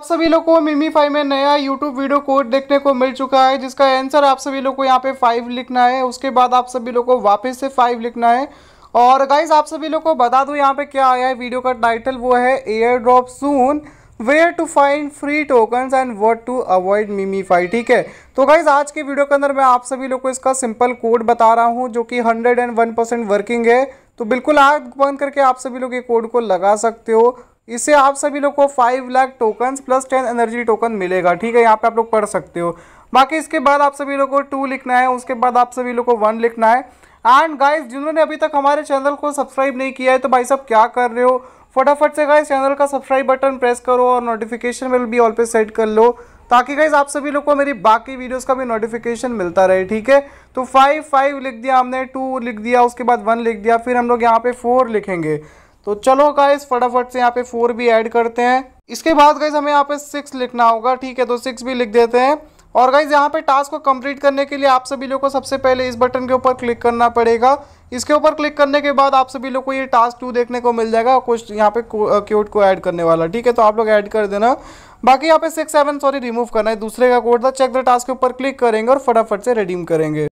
आप सभी लोगों को मिमी फाइव में नया YouTube वीडियो कोड देखने को मिल चुका है जिसका आंसर आप सभी लोगों को यहाँ पे फाइव लिखना है उसके बाद आप सभी लोगों को वापस से फाइव लिखना है और गाइज आप सभी लोगों को बता दूँ यहाँ पे क्या आया है वीडियो का टाइटल वो है airdrop soon where to find free tokens and what to avoid Memefi ठीक है तो गाइज आज के वीडियो के अंदर मैं आप सभी लोग को इसका सिंपल कोड बता रहा हूँ जो कि हंड्रेड वर्किंग है तो बिल्कुल आग बंद करके आप सभी लोग ये कोड को लगा सकते हो इससे आप सभी लोग को five lakh token plus ten energy token मिलेगा ठीक है यहाँ पे आप लोग पढ़ सकते हो बाकी इसके बाद आप सभी लोग को टू लिखना है उसके बाद आप सभी लोग को वन लिखना है एंड गाइज जिन्होंने अभी तक हमारे चैनल को सब्सक्राइब नहीं किया है तो भाई साहब क्या कर रहे हो फटाफट से गाइज चैनल का सब्सक्राइब बटन प्रेस करो और नोटिफिकेशन बिल भी ऑल पे सेट कर लो ताकि गाइज आप सभी लोग को मेरी बाकी वीडियोस का भी नोटिफिकेशन मिलता रहे ठीक है तो फाइव फाइव लिख दिया हमने टू लिख दिया उसके बाद वन लिख दिया फिर हम लोग यहाँ पे फोर लिखेंगे तो चलो गाइस फटाफट से यहाँ पे फोर भी ऐड करते हैं इसके बाद गाइज हमें यहाँ पे सिक्स लिखना होगा ठीक है तो सिक्स भी लिख देते हैं और गाइज यहाँ पे टास्क को कंप्लीट करने के लिए आप सभी लोग को सबसे पहले इस बटन के ऊपर क्लिक करना पड़ेगा इसके ऊपर क्लिक करने के बाद आप सभी लोग को ये टास्क टू देखने को मिल जाएगा कुछ यहाँ पे क्यूट को ऐड करने वाला ठीक है तो आप लोग ऐड कर देना बाकी यहाँ पे सिक्स सेवन सॉरी रिमूव करना है दूसरे का कोड था चेक द टास्क के ऊपर क्लिक करेंगे और फटाफट से रिडीम करेंगे